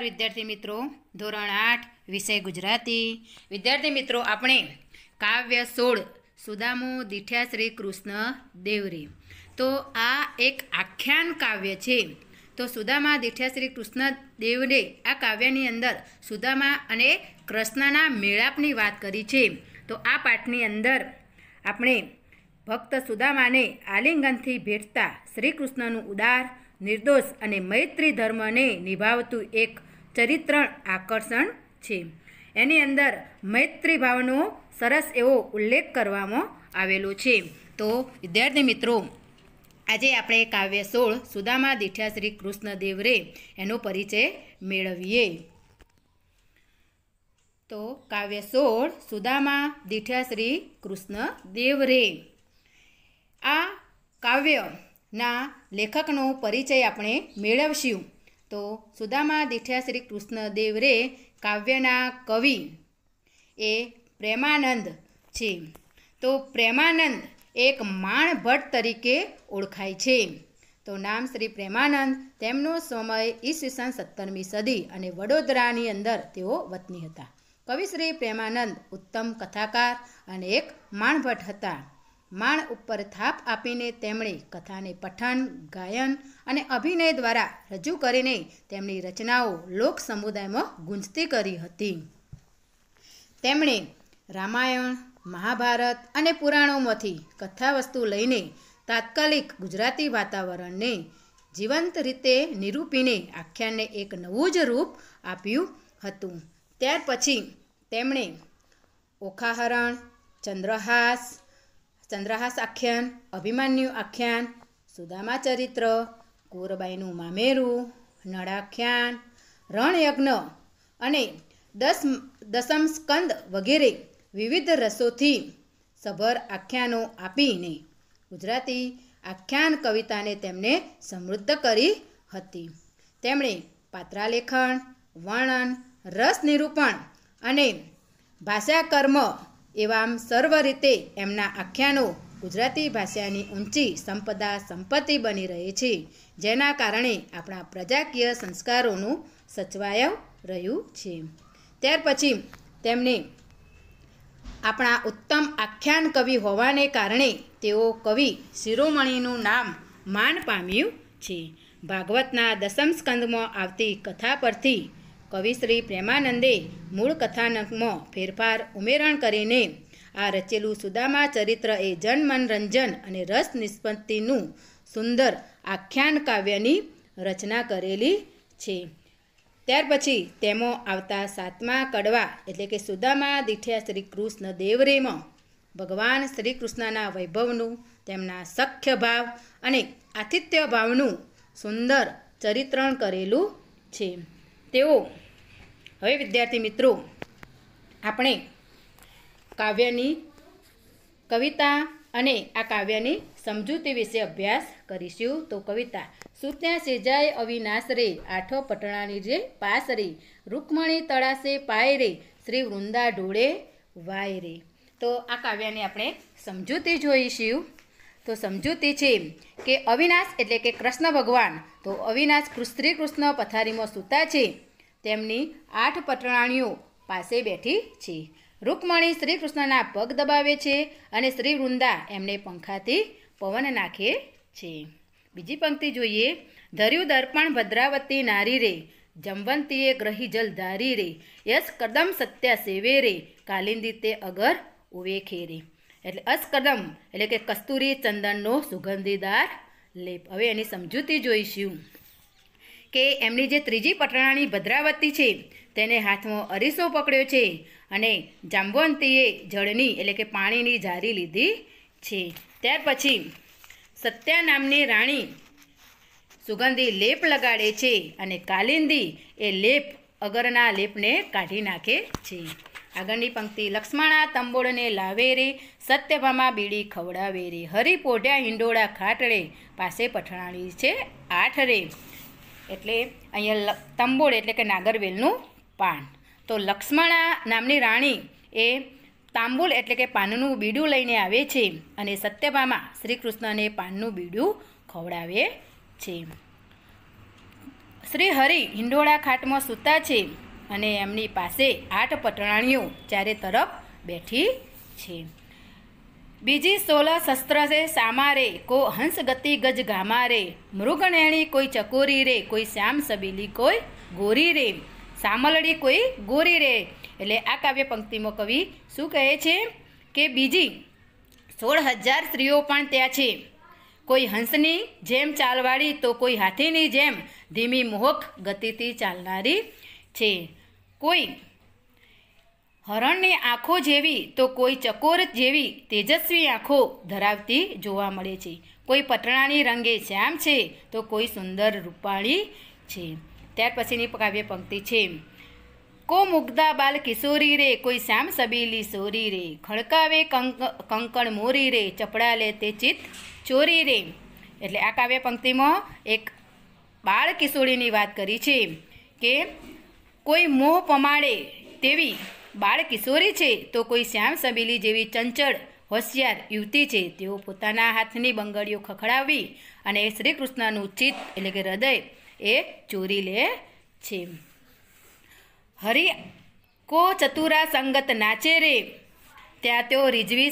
નમસ્કાર વિદ્યાર્થી મિત્રો ધોરણ આઠ વિષય ગુજરાતી વિદ્યાર્થી મિત્રો આપણે કાવ્ય સોળ સુદામુ દીઠ્યા શ્રી કૃષ્ણ દેવરી તો આ એક આખ્યાન કાવ્ય છે તો સુદામા દીઠ્યા શ્રી કૃષ્ણ દેવને આ કાવ્યની અંદર સુદામા અને કૃષ્ણના મેળાપની વાત કરી છે તો આ પાઠની અંદર આપણે ભક્ત સુદામાને આલિંગનથી ભેટતા શ્રી કૃષ્ણનું ઉદાર નિર્દોષ અને મૈત્રી ધર્મને નિભાવતું એક ચરિત્રણ આકર્ષણ છે એની અંદર મૈત્રીભાવનો સરસ એવો ઉલ્લેખ કરવામાં આવેલો છે તો વિદ્યાર્થી મિત્રો આજે આપણે કાવ્ય સોળ સુદામા દીઠ્યા શ્રી કૃષ્ણદેવ રે એનો પરિચય મેળવીએ તો કાવ્ય સોળ સુદામા દીઠ્યા શ્રી કૃષ્ણદેવ રે આ કાવ્યના લેખકનો પરિચય આપણે મેળવશું તો સુદામા દીઠ્યા શ્રી કૃષ્ણદેવરે કાવ્યના કવિ એ પ્રેમાનંદ છે તો પ્રેમાનંદ એક માણભટ્ટ તરીકે ઓળખાય છે તો નામ શ્રી પ્રેમાનંદ તેમનો સમય ઈસવીસન સત્તરમી સદી અને વડોદરાની અંદર તેઓ વતની હતા કવિ શ્રી પ્રેમાનંદ ઉત્તમ કથાકાર અને એક માણભટ્ટ હતા માણ ઉપર થાપ આપીને તેમણે કથાને પઠન ગાયન અને અભિનય દ્વારા રજૂ કરીને તેમની રચનાઓ લોક સમુદાયમાં ગુંજતી કરી હતી તેમણે રામાયણ મહાભારત અને પુરાણોમાંથી કથા વસ્તુ લઈને તાત્કાલિક ગુજરાતી વાતાવરણને જીવંત રીતે નિરૂપીને આખ્યાનને એક નવું જ રૂપ આપ્યું હતું ત્યાર પછી તેમણે ઓખાહરણ ચંદ્રહાસ ચંદ્રહાસ આખ્યાન અભિમાન્યુ આખ્યાન સુદામા ચરિત્ર કુરબાઈનું મામેરું નળાખ્યાન રણયજ્ઞ અને દસ દસમ સ્કંદ વગેરે વિવિધ રસોથી સભર આખ્યાનો આપીને ગુજરાતી આખ્યાન કવિતાને તેમણે સમૃદ્ધ કરી હતી તેમણે પાત્રાલેખન વર્ણન રસ નિરૂપણ અને ભાષાકર્મ એવા આમ સર્વ રીતે એમના આખ્યાનો ગુજરાતી ભાષાની ઊંચી સંપદા સંપત્તિ બની રહે છે જેના કારણે આપણા પ્રજાકીય સંસ્કારોનું સચવાય રહ્યું છે ત્યાર પછી તેમને આપણા ઉત્તમ આખ્યાન કવિ હોવાને કારણે તેઓ કવિ શિરોમણીનું નામ માન પામ્યું છે ભાગવતના દસમ સ્કંદમાં આવતી કથા પરથી કવિશ્રી પ્રેમાનંદે મૂળ કથાનકમાં ફેરફાર ઉમેરણ કરીને આ રચેલું સુદામા ચરિત્ર એ જનમનોરંજન અને રસ નિષ્પત્તિનું સુંદર આખ્યાન કાવ્યની રચના કરેલી છે ત્યાર પછી તેમાં આવતા સાતમા કડવા એટલે કે સુદામા દીઠ્યા શ્રી કૃષ્ણ દેવરેમાં ભગવાન શ્રી કૃષ્ણના વૈભવનું તેમના સખ્ય ભાવ અને આતિથ્ય ભાવનું સુંદર ચરિત્રણ કરેલું છે તેઓ હવે વિદ્યાર્થી મિત્રો આપણે કાવ્યની કવિતા અને આ કાવ્યની સમજૂતી વિશે અભ્યાસ કરીશું તો કવિતા સૂત્યા સેજાય અવિનાશ રે આઠો પટણાની જે પાસ રે રૂકમણી તળાશે પાય રે શ્રી વૃંદા ઢોળે વાય રે તો આ કાવ્યની આપણે સમજૂતી જોઈશું તો સમજૂતી છે કે અવિનાશ એટલે કે કૃષ્ણ ભગવાન તો અવિનાશ શ્રી કૃષ્ણ પથારીમાં સૂતા છે તેમની આઠ પટરાણીઓ પાસે બેઠી છે રૂકમણી શ્રી કૃષ્ણના પગ દબાવે છે અને શ્રી વૃંદા એમને પંખાથી પવન નાખે છે બીજી પંક્તિ જોઈએ ધર્યું દર્પણ ભદ્રાવતી નારી રે જમવંતીએ ગ્રહી જલ ધારી રે યશ કદમ સત્યા સેવે રે કાલિંદી તે અગર ઉવે ખેરે એટલે અસ્કદમ એટલે કે કસ્તુરી ચંદનનો સુગંધીદાર લેપ હવે એની સમજૂતી જોઈશું કે એમની જે ત્રીજી પટણાની ભદ્રાવતી છે તેને હાથમાં અરીસો પકડ્યો છે અને જાંબવંતીએ જળની એટલે કે પાણીની જારી લીધી છે ત્યાર પછી સત્યા નામની રાણી સુગંધી લેપ લગાડે છે અને કાલિંદી એ લેપ અગરના લેપને કાઢી નાખે છે આગળની પંક્તિ લક્ષ્મણા તંબોળને લાવે રે સત્યભામાં બીડી ખવડાવે રે હરી પોઢ્યા હિંડોળા ખાટડે પાસે પઠણાણી છે આઠ રે એટલે અહીંયા તંબોળ એટલે કે નાગરવેલનું પાન તો લક્ષ્મણા નામની રાણી એ તાંબુલ એટલે કે પાનનું બીડું લઈને આવે છે અને સત્યભામાં શ્રી કૃષ્ણને પાનનું બીડું ખવડાવે છે શ્રી હરિ હિંડોળા ખાટમાં સૂતા છે અને એમની પાસે આઠ પટરાણીઓ ચારે તરફ બેઠી છે બીજી સોળ શસ્ત્ર છે સામારે કો હંસગતિ ગજ ગામારે મૃગણેણી કોઈ ચકોરી રે કોઈ શ્યામ સબીલી કોઈ ગોરી રે સામલડી કોઈ ગોરી રે એટલે આ કાવ્ય પંક્તિમાં કવિ શું કહે છે કે બીજી સોળ હજાર સ્ત્રીઓ પણ ત્યાં છે કોઈ હંસની જેમ ચાલવાળી તો કોઈ હાથીની જેમ ધીમી મોહક ગતિથી ચાલનારી છે કોઈ હરણની આંખો જેવી તો કોઈ ચકોર જેવી તેજસ્વી આંખો ધરાવતી જોવા મળે છે કોઈ પટણાની રંગે શ્યામ છે તો કોઈ સુંદર રૂપાળી છે ત્યાર પછીની કાવ્ય પંક્તિ છે કો મુગ્ધા બાલ કિશોરી રે કોઈ શ્યામ સબીલી સોરી રે ખડકાવે કંક કંકણ મોરી રે ચપડા લે તે ચિત્ત ચોરી રે એટલે આ કાવ્ય પંક્તિમાં એક બાળ કિશોરીની વાત કરી છે કે કોઈ મોહ પમાડે તેવી બાળકિશોરી છે તો કોઈ શ્યામ સબીલી જેવી ચંચળ હોશિયાર યુવતી છે તેઓ પોતાના હાથની બંગડીઓ ખખડાવી અને શ્રી કૃષ્ણનું ચિત્ત એટલે કે હૃદય એ ચોરી લે છે હરિ કો ચતુરા સંગત નાચે રે ત્યાં તેઓ રીઝવી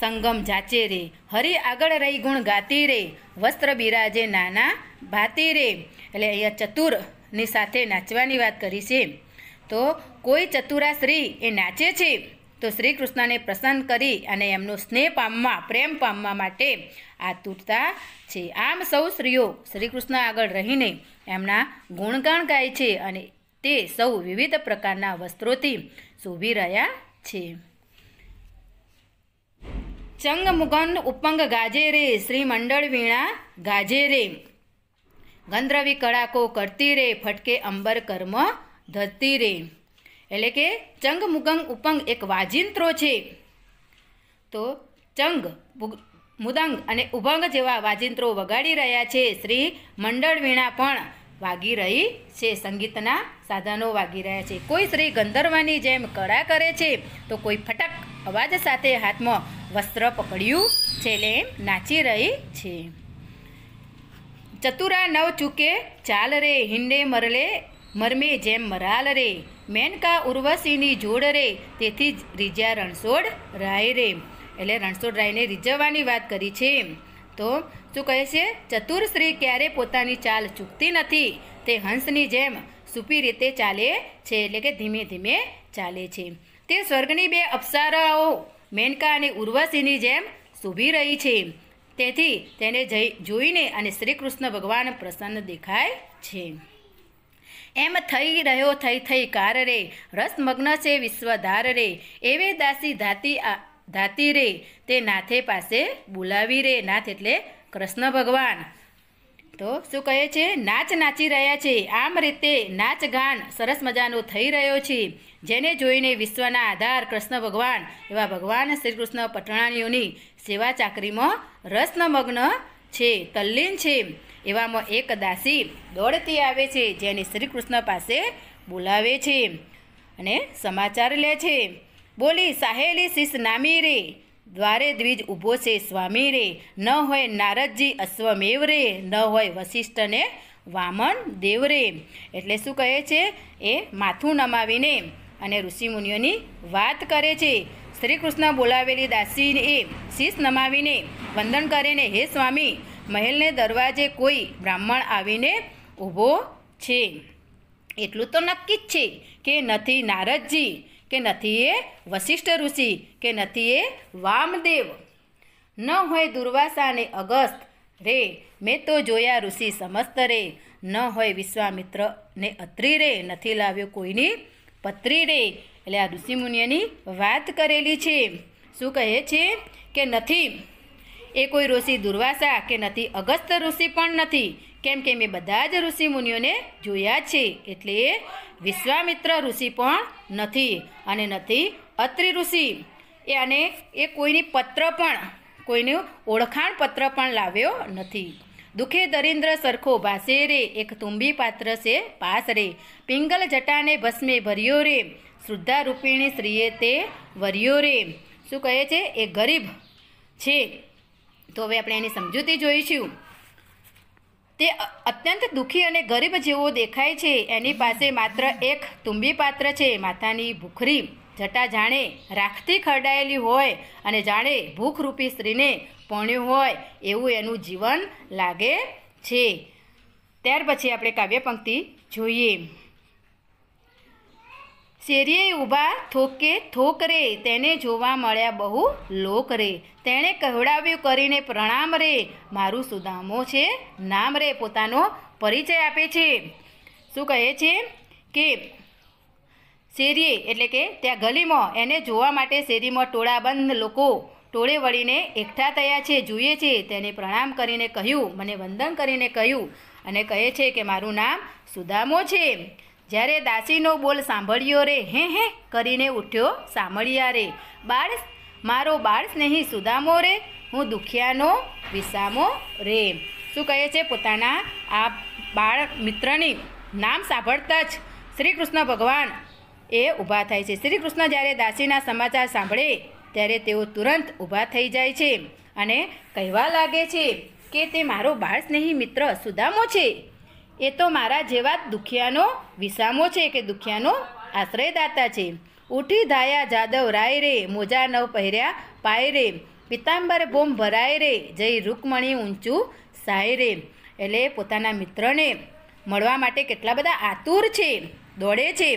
સંગમ જાચે રે હરિ આગળ રહી ગુણ ગાતી રે વસ્ત્ર બિરાજે નાના ભાતી રે એટલે અહીંયા ચતુર ની સાથે નાચવાની વાત કરી છે તો કોઈ ચતુરા સ્ત્રી એ નાચે છે તો શ્રી કૃષ્ણને પ્રસન્ન કરી અને એમનો સ્નેહ પામવા પ્રેમ પામવા માટે આતુરતા છે આમ સૌ સ્ત્રીઓ શ્રી કૃષ્ણ આગળ રહીને એમના ગુણગાણ ગાય છે અને તે સૌ વિવિધ પ્રકારના વસ્ત્રોથી શોભી રહ્યા છે ચંગ મુગન ઉપંગ ગાજે રે શ્રી મંડળ વીણા ગાજે રે ગંધર્વી કળાકો કરતી રે ફટકે અંબર કર્મ ધરતી રે એટલે કે ચંગ મુગંગ ઉપંગ એક વાજિંત્રો છે તો ચંગ મુદંગ અને ઉભંગ જેવા વાજિંત્રો વગાડી રહ્યા છે શ્રી મંડળ વીણા પણ વાગી રહી છે સંગીતના સાધનો વાગી રહ્યા છે કોઈ શ્રી ગંધર્વની જેમ કળા કરે છે તો કોઈ ફટક અવાજ સાથે હાથમાં વસ્ત્ર પકડ્યું છે એટલે નાચી રહી છે ચતુરા નવ ચૂકે ચાલ રે હિંડે મરલે મરમે જેમ મરાલ રે મેનકા ઉર્વશીની જોડ રે તેથી જ રીજ્યા રણછોડ રાય રે એટલે રણછોડ રાયને રીઝવવાની વાત કરી છે તો શું કહે છે ચતુર સ્ત્રી ક્યારે પોતાની ચાલ ચૂકતી નથી તે હંસની જેમ સુપી રીતે ચાલે છે એટલે કે ધીમે ધીમે ચાલે છે તે સ્વર્ગની બે અપ્સરાઓ મેનકા અને ઉર્વશીની જેમ શોભી રહી છે તેથી તેને જોઈને અને શ્રી કૃષ્ણ ભગવાન પ્રસન્ન દેખાય છે એમ થઈ રહ્યો થઈ થઈ કાર રે રસમગ્ન છે વિશ્વધાર રે એવે દાસી ધાતી ધાતી રે તે નાથે પાસે બોલાવી રે નાથ એટલે કૃષ્ણ ભગવાન તો શું કહે છે નાચ નાચી રહ્યા છે આમ રીતે નાચ ગાન સરસ મજાનો થઈ રહ્યો છે જેને જોઈને વિશ્વના આધાર કૃષ્ણ ભગવાન એવા ભગવાન શ્રી કૃષ્ણ પટણાણીઓની સેવા ચાકરીમાં રસનમગ્ન છે તલ્લીન છે એવામાં એક દાસી દોડતી આવે છે જેને શ્રી કૃષ્ણ પાસે બોલાવે છે અને સમાચાર લે છે બોલી સાહેલી શિષ નામી રે દ્વારે દ્વિજ ઊભો છે સ્વામી રે ન હોય નારદજી અશ્વમેવ રે ન હોય વશિષ્ઠને વામન દેવ રે એટલે શું કહે છે એ માથું નમાવીને અને ઋષિમુનિઓની વાત કરે છે શ્રી કૃષ્ણ બોલાવેલી દાસીએ શીશ નમાવીને વંદન કરીને હે સ્વામી મહેલને દરવાજે કોઈ બ્રાહ્મણ આવીને ઊભો છે એટલું તો નક્કી જ છે કે નથી નારદજી કે નથી એ વશિષ્ઠ ઋષિ કે નથી એ વામદેવ ન હોય દુર્વાસાને અગસ્ત રે મેં તો જોયા ઋષિ સમસ્ત રે ન હોય વિશ્વામિત્ર ને અત્રિ રે નથી લાવ્યો કોઈની પતરી રે એટલે આ ઋષિમુનિઓની વાત કરેલી છે શું કહે છે કે નથી એ કોઈ ઋષિ દુર્વાસા કે નથી અગસ્ત ઋષિ પણ નથી કેમ કે મેં બધા જ ઋષિ મુનિઓને જોયા છે એટલે વિશ્વામિત્ર ઋષિ પણ નથી અને નથી અત્રિ ઋષિ એ અને એ કોઈની પત્ર પણ કોઈનું ઓળખાણ પત્ર પણ લાવ્યો નથી દુખે દરિન્દ્ર સરખો ભાસે રે એક તુંબી પાત્ર છે પાસ રે પિંગલ જટાને ભસ્મે ભર્યો રે શ્રુદ્ધા રૂપિણી સ્ત્રીએ તે વર્યો રે શું કહે છે એ ગરીબ છે તો હવે આપણે એની સમજૂતી જોઈશું તે અત્યંત દુઃખી અને ગરીબ જેવો દેખાય છે એની પાસે માત્ર એક તુંબી પાત્ર છે માથાની ભૂખરી જટા જાણે રાખતી ખરડાયેલી હોય અને જાણે ભૂખરૂપી સ્ત્રીને પણ્યું હોય એવું એનું જીવન લાગે છે ત્યાર પછી આપણે કાવ્ય પંક્તિ જોઈએ શેરીએ ઊભા થોકે થોક રે તેને જોવા મળ્યા બહુ લોક રે તેણે કહેવડાવ્યું કરીને પ્રણામ રે મારું સુદામો છે નામ રે પોતાનો પરિચય આપે છે શું કહે છે કે શેરીએ એટલે કે ત્યાં ગલીમાં એને જોવા માટે શેરીમાં ટોળાબંધ લોકો ટોળે વળીને એકઠા થયા છે જોઈએ છે તેને પ્રણામ કરીને કહ્યું મને વંદન કરીને કહ્યું અને કહે છે કે મારું નામ સુદામો છે જ્યારે દાસીનો બોલ સાંભળ્યો રે હે હે કરીને ઉઠ્યો સાંભળ્યા રે બાળ મારો બાળ સ્નેહી સુદામો રે હું દુખિયાનો વિસામો રે શું કહે છે પોતાના આ બાળ મિત્રની નામ સાંભળતા જ શ્રી કૃષ્ણ ભગવાન એ ઊભા થાય છે શ્રી કૃષ્ણ જ્યારે દાસીના સમાચાર સાંભળે ત્યારે તેઓ તુરંત ઊભા થઈ જાય છે અને કહેવા લાગે છે કે તે મારો બાળ સ્નેહી મિત્ર સુદામો છે એ તો મારા જેવા જ દુખિયાનો વિસામો છે કે દુખિયાનો આશ્રયદાતા છે ઉઠી ધાયા જાદવ રાય રે મોજા નવ પહેર્યા પાય રે પિતાંબર બોમ ભરાય રે જય રૂકમણી ઊંચું સાય રે એટલે પોતાના મિત્રને મળવા માટે કેટલા બધા આતુર છે દોડે છે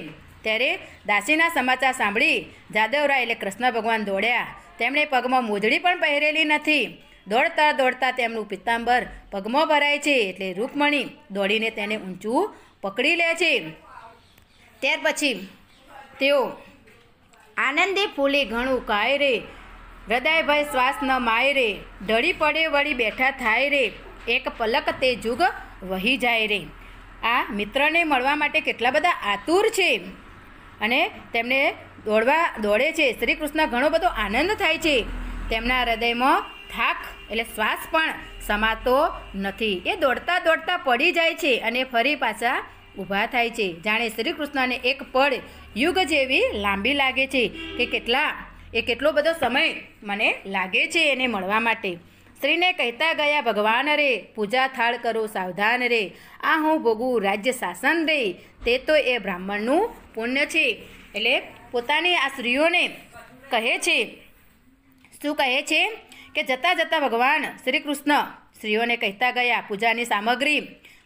ત્યારે દાસીના સમાચાર સાંભળી જાદવરા એટલે કૃષ્ણ ભગવાન દોડ્યા તેમણે પગમાં મોજડી પણ પહેરેલી નથી દોડતા દોડતા તેમનું પિત્તાંબર પગમાં ભરાય છે એટલે રૂકમણી દોડીને તેને ઊંચું પકડી લે છે ત્યાર પછી તેઓ આનંદે ફૂલે ઘણું કાય રે હૃદયભાઈ શ્વાસ ન માય રે ઢળી પડે વળી બેઠા થાય રે એક પલક તે જુગ વહી જાય રે આ મિત્રને મળવા માટે કેટલા બધા આતુર છે અને તેમને દોડવા દોડે છે શ્રી કૃષ્ણ ઘણો બધો આનંદ થાય છે તેમના હૃદયમાં થાક એટલે શ્વાસ પણ સમાતો નથી એ દોડતા દોડતા પડી જાય છે અને ફરી પાછા ઊભા થાય છે જાણે શ્રી કૃષ્ણને એક પળ યુગ જેવી લાંબી લાગે છે કે કેટલા એ કેટલો બધો સમય મને લાગે છે એને મળવા માટે સ્ત્રીને કહેતા ગયા ભગવાન રે પૂજા થાળ કરો સાવધાન રે આ હું ભોગું રાજ્ય શાસન રે તે તો એ બ્રાહ્મણનું પુણ્ય છે એટલે પોતાની આ સ્ત્રીઓને કહે છે શું કહે છે કે જતાં જતાં ભગવાન શ્રી કૃષ્ણ સ્ત્રીઓને કહેતા ગયા પૂજાની સામગ્રી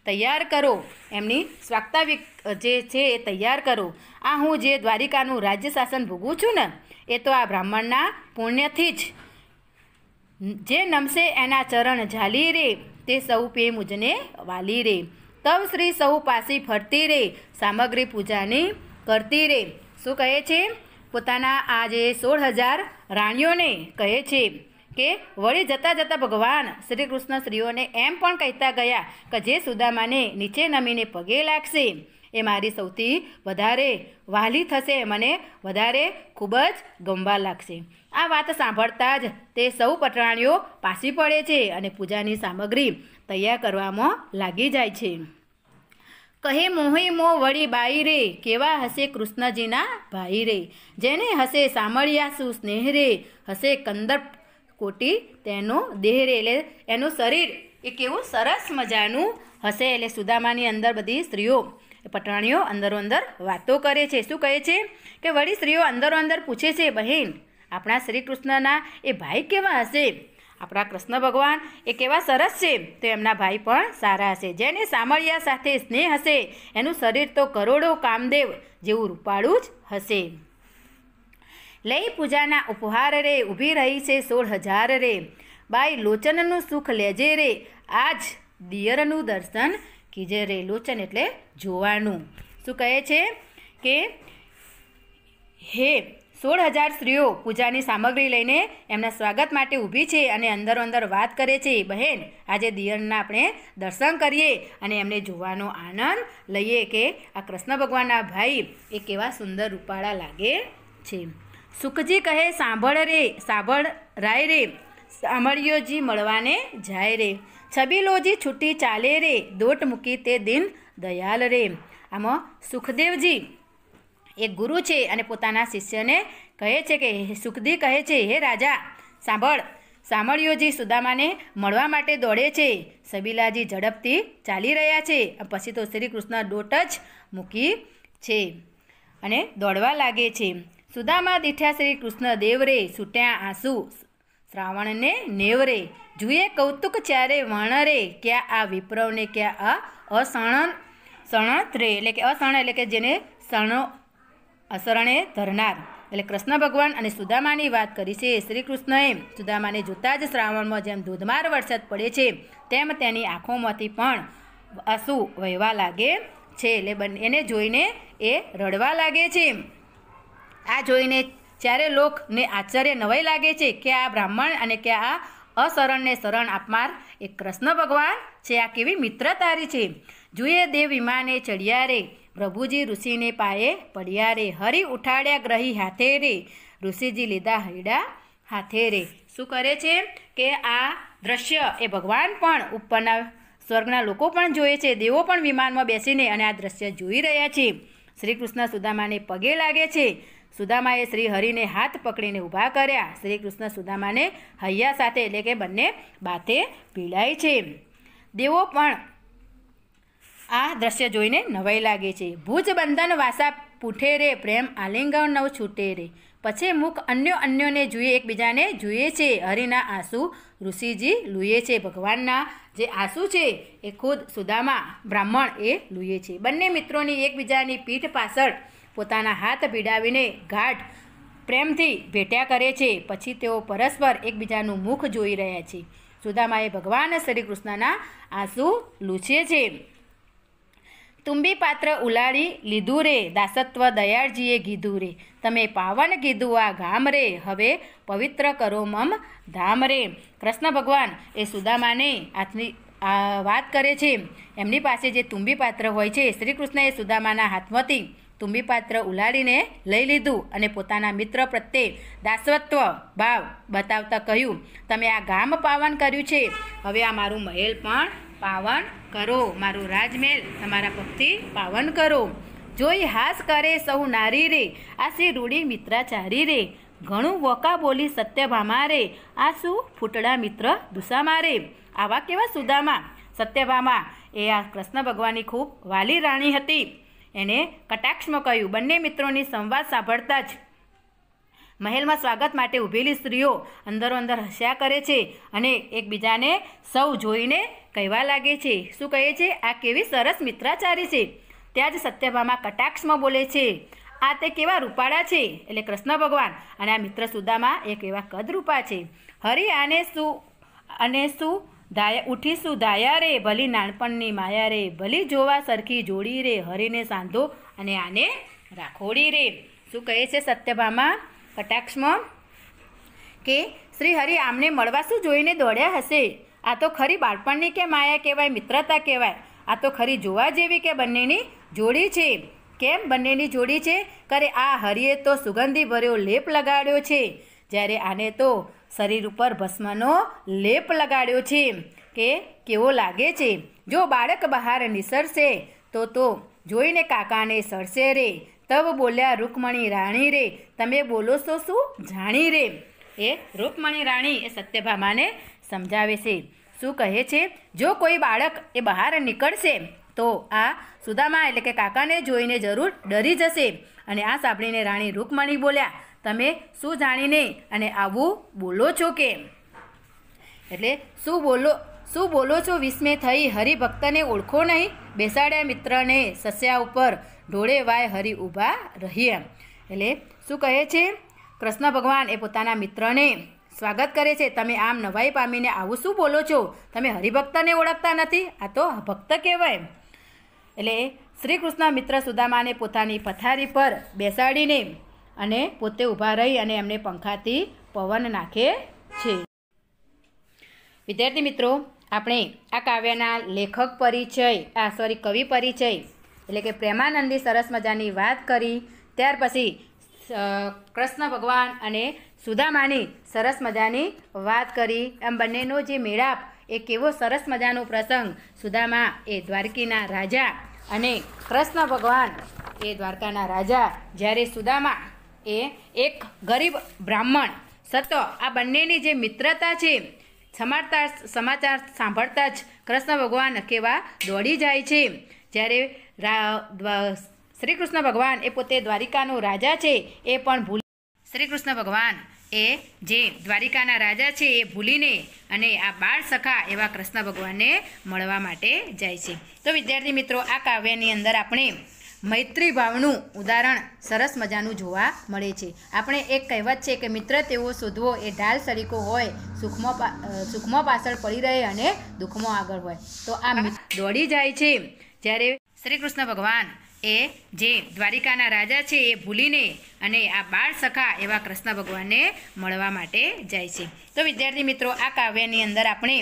તૈયાર કરો એમની સ્વાગતાવિક જે છે એ તૈયાર કરો આ હું જે દ્વારિકાનું રાજ્ય શાસન ભોગું છું ને એ તો આ બ્રાહ્મણના પુણ્યથી જ જે નમશે એના ચરણ ઝાલી રે તે સૌ પે મુજને વાલી રે તવ શ્રી સૌ પાસી ફરતી રે સામગ્રી પૂજાની કરતી રે શું કહે છે પોતાના આ જે સોળ હજાર રાણીઓને કહે છે કે વળી જતાં જતાં ભગવાન શ્રી કૃષ્ણ સ્ત્રીઓને એમ પણ કહેતા ગયા કે જે સુદામાને નીચે નમીને પગે લાગશે એ મારી સૌથી વધારે વાલી થશે મને વધારે ખૂબ જ ગમવા લાગશે આ વાત સાંભળતા જ તે સૌ પટરાણીઓ પાછી પડે છે અને પૂજાની સામગ્રી તૈયાર કરવામાં લાગી જાય છે કહે મોહી મો વળી બાઈ રે કેવા હશે કૃષ્ણજીના ભાઈ રે જેને હશે સાંભળ્યા શું સ્નેહ રે હશે કંદર કોટી તેનો દેહ રે એટલે એનું શરીર એ કેવું સરસ મજાનું હશે એટલે સુદામાની અંદર બધી સ્ત્રીઓ પટાણીઓ અંદરો અંદર વાતો કરે છે શું કહે છે કે વળી સ્ત્રીઓ અંદરો અંદર પૂછે છે બહેન આપણા શ્રી કૃષ્ણના એ ભાઈ કેવા હશે આપણા કૃષ્ણ ભગવાન એ કેવા સરસ છે તો એમના ભાઈ પણ સારા હશે જેને સામળિયા સાથે સ્નેહ હશે એનું શરીર તો કરોડો કામદેવ જેવું રૂપાળું જ હશે લઈ પૂજાના ઉપહાર રે ઊભી રહી છે સોળ હજાર રે બાઈ લોચનનું સુખ લેજે રે આજ દિયરનું દર્શન કે જે રેલોચન એટલે જોવાનું શું કહે છે કે હે સોળ હજાર સ્ત્રીઓ પૂજાની સામગ્રી લઈને એમના સ્વાગત માટે ઊભી છે અને અંદરો અંદર વાત કરે છે બહેન આજે દિયરના આપણે દર્શન કરીએ અને એમને જોવાનો આનંદ લઈએ કે આ કૃષ્ણ ભગવાનના ભાઈ એ કેવા સુંદર રૂપાળા લાગે છે સુખજી કહે સાંભળ રે સાંભળ રાય રે સાંભળ્યોજી મળવાને જાય રે છબીલોજી છૂટી ચાલે રે દોટ મૂકી તે દિન દયાલ રે આમાં સુખદેવજી એક ગુરુ છે અને પોતાના શિષ્યને કહે છે કે સુખદી કહે છે હે રાજા સાંભળ સામળિયોજી સુદામાને મળવા માટે દોડે છે સબીલાજી ઝડપથી ચાલી રહ્યા છે પછી તો શ્રી કૃષ્ણ દોટ જ મૂકી છે અને દોડવા લાગે છે સુદામા દીઠ્યા શ્રી કૃષ્ણ દેવરે છૂટ્યા આંસુ શ્રાવણને નેવરે જુએ કૌતુક ચારે વણરે ક્યાં આ વિપ્રવને ક્યાં આ અસણ સણત રે એટલે કે અસણ એટલે કે જેને સણો અસરણે ધરનાર એટલે કૃષ્ણ ભગવાન અને સુદામાની વાત કરી છે શ્રી કૃષ્ણએ સુદામાને જોતાં જ શ્રાવણમાં જેમ ધોધમાર વરસાદ પડે છે તેમ તેની આંખોમાંથી પણ આંસુ વહેવા લાગે છે એટલે બંને એને જોઈને એ રડવા લાગે છે આ જોઈને જ્યારે લોકને આશ્ચર્ય નવાઈ લાગે છે કે આ બ્રાહ્મણ અને કે આ અશરણને શરણ આપનાર એ કૃષ્ણ ભગવાન છે આ કેવી મિત્રતારી છે જુએ દેવ વિમાને ચડ્યા રે પ્રભુજી ઋષિને પાયે પડ્યા રે હરી ઉઠાડ્યા ગ્રહી હાથે રે ઋષિજી લીધા હૈડા હાથે રે શું કરે છે કે આ દ્રશ્ય એ ભગવાન પણ ઉપરના સ્વર્ગના લોકો પણ જોએ છે દેવો પણ વિમાનમાં બેસીને અને આ દ્રશ્ય જોઈ રહ્યા છે શ્રી કૃષ્ણ સુદામાને પગે લાગે છે સુદામાએ શ્રી હરિને હાથ પકડીને ઊભા કર્યા શ્રી કૃષ્ણ સુદામાને હૈયા સાથે એટલે કે બંને બાતે પીડાય છે દેવો પણ આ દ્રશ્ય જોઈને નવાઈ લાગે છે ભુજ બંધન વાસા પૂઠે રે પ્રેમ આલિંગન નવ છૂટે રે પછી મુખ અન્યો અન્યોને જુએ એકબીજાને જુએ છે હરિના આંસુ ઋષિજી લૂએ છે ભગવાનના જે આંસુ છે એ ખુદ સુદામા બ્રાહ્મણ એ લૂએ છે બંને મિત્રોની એકબીજાની પીઠ પાછળ પોતાના હાથ પીડાવીને ગાઢ પ્રેમથી ભેટ્યા કરે છે પછી તેઓ પરસ્પર એકબીજાનું મુખ જોઈ રહ્યા છે સુદામાએ ભગવાન શ્રી કૃષ્ણના આંસુ લૂછે છે તુંબી પાત્ર ઉલાળી લીધું રે દાસત્વ દયાળજીએ કીધું રે તમે પાવન કીધું આ ગામ રે હવે પવિત્ર કરો મમ ધામ રે કૃષ્ણ ભગવાન એ સુદામાને હાથની વાત કરે છે એમની પાસે જે તુંબી પાત્ર હોય છે શ્રી કૃષ્ણએ સુદામાના હાથમાંથી તુંબી પાત્ર ઉલાડીને લઈ લીધું અને પોતાના મિત્ર પ્રત્યે દાસવત્વ ભાવ બતાવતા કહ્યું તમે આ ગામ પાવન કર્યું છે હવે આ મારું મહેલ પણ પાવન કરો મારું રાજમહેલ તમારા ભક્તિ પાવન કરો જોઈ હાસ કરે સૌ નારી રે આ શ્રી રૂડી મિત્રાચારી રે ઘણું વોકા બોલી સત્યભામા રે આ શું ફૂટડા મિત્ર દુસામા મારે આવા કેવા સુદામા સત્યભામા એ આ કૃષ્ણ ભગવાનની ખૂબ વાલી રાણી હતી એણે કટાક્ષમાં કહ્યું બંને મિત્રોની સંવાદ સાંભળતા જ મહેલમાં સ્વાગત માટે ઊભેલી સ્ત્રીઓ અંદરો અંદર હસ્યા કરે છે અને એકબીજાને સૌ જોઈને કહેવા લાગે છે શું કહે છે આ કેવી સરસ મિત્રાચારી છે ત્યાં જ સત્યભામા કટાક્ષમાં બોલે છે આ તે કેવા રૂપાળા છે એટલે કૃષ્ણ ભગવાન અને આ મિત્ર સુદામા એક એવા કદરૂપા છે હરિ આને શું અને શું દાયા ઉઠીશું ધાયા રે ભલી નાનપણની માયા રે ભલી જોવા સરખી જોડી રે હરીને સાંધો અને આને રાખોડી રે શું કહે છે સત્યભામા કટાક્ષમાં કે શ્રી હરિ આમને મળવા શું જોઈને દોડ્યા હશે આ તો ખરી બાળપણની કે માયા કહેવાય મિત્રતા કહેવાય આ તો ખરી જોવા જેવી કે બંનેની જોડી છે કેમ બંનેની જોડી છે કરે આ હરિએ તો સુગંધી ભર્યો લેપ લગાડ્યો છે જ્યારે આને તો શરીર ઉપર ભસ્મનો લેપ લગાડ્યો છે કે કેવો લાગે છે જો બાળક બહાર નિસરશે તો તો જોઈને કાકાને સરસે રે તબ બોલ્યા રૂકમણી રાણી રે તમે બોલો છો શું જાણી રે એ રૂકમણી રાણી એ સત્યભામાને સમજાવે છે શું કહે છે જો કોઈ બાળક એ બહાર નીકળશે તો આ સુદામા એટલે કે કાકાને જોઈને જરૂર ડરી જશે અને આ સાંભળીને રાણી રૂકમણી બોલ્યા તમે શું જાણીને અને આવું બોલો છો કેમ એટલે શું બોલો શું બોલો છો વિસ્મે થઈ હરિભક્તને ઓળખો નહીં બેસાડ્યા મિત્રને સસ્યા ઉપર ઢોળે વાય હરિ ઊભા રહ્યા એટલે શું કહે છે કૃષ્ણ ભગવાન એ પોતાના મિત્રને સ્વાગત કરે છે તમે આમ નવાઈ પામીને આવું શું બોલો છો તમે હરિભક્તને ઓળખતા નથી આ તો ભક્ત કહેવાય એટલે શ્રી કૃષ્ણ મિત્ર સુદામાને પોતાની પથારી પર બેસાડીને અને પોતે ઊભા રહી અને એમને પંખાથી પવન નાખે છે વિદ્યાર્થી મિત્રો આપણે આ કાવ્યના લેખક પરિચય આ સોરી કવિ પરિચય એટલે કે પ્રેમાનંદી સરસ મજાની વાત કરી ત્યાર પછી કૃષ્ણ ભગવાન અને સુદામાની સરસ મજાની વાત કરી એમ બંનેનો જે મેળાપ એ કેવો સરસ મજાનો પ્રસંગ સુદામા એ દ્વારકીના રાજા અને કૃષ્ણ ભગવાન એ દ્વારકાના રાજા જ્યારે સુદામા એ એક ગરીબ બ્રાહ્મણ સતો આ બંનેની જે મિત્રતા છે સમારતા સમાચાર સાંભળતા જ કૃષ્ણ ભગવાન કેવા દોડી જાય છે જ્યારે શ્રી કૃષ્ણ ભગવાન એ પોતે દ્વારિકાનો રાજા છે એ પણ ભૂલ શ્રી કૃષ્ણ ભગવાન એ જે દ્વારિકાના રાજા છે એ ભૂલીને અને આ બાળ સખા એવા કૃષ્ણ ભગવાનને મળવા માટે જાય છે તો વિદ્યાર્થી મિત્રો આ કાવ્યની અંદર આપણે મૈત્રી ભાવનું ઉદાહરણ સરસ મજાનું જોવા મળે છે આપણે એક કહેવત છે કે મિત્ર તેવો શોધવો એ ઢાલ સરીકો હોય સુખમાં સુખમાં પાછળ પડી રહે અને દુઃખમાં આગળ હોય તો આ દોડી જાય છે જ્યારે શ્રી કૃષ્ણ ભગવાન એ જે દ્વારિકાના રાજા છે એ ભૂલીને અને આ બાળ સખા એવા કૃષ્ણ ભગવાનને મળવા માટે જાય છે તો વિદ્યાર્થી મિત્રો આ કાવ્યની અંદર આપણે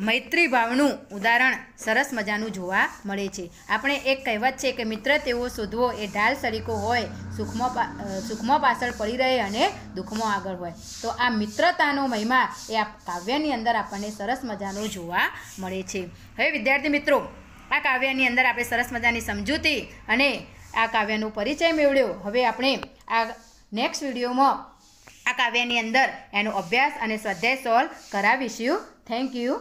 મૈત્રીભાવનું ઉદાહરણ સરસ મજાનું જોવા મળે છે આપણે એક કહેવત છે કે મિત્ર તેવો શોધવો એ ઢાલ સરીકો હોય સુખમાં સુખમાં પાછળ પડી રહે અને દુઃખમાં આગળ હોય તો આ મિત્રતાનો મહિમા એ આ કાવ્યની અંદર આપણને સરસ મજાનો જોવા મળે છે હવે વિદ્યાર્થી મિત્રો આ કાવ્યની અંદર આપણે સરસ મજાની સમજૂતી અને આ કાવ્યનો પરિચય મેળવ્યો હવે આપણે આ નેક્સ્ટ વિડીયોમાં આ કાવ્યની અંદર એનો અભ્યાસ અને સ્વાધ્યાય સોલ્વ કરાવીશું થેન્ક યુ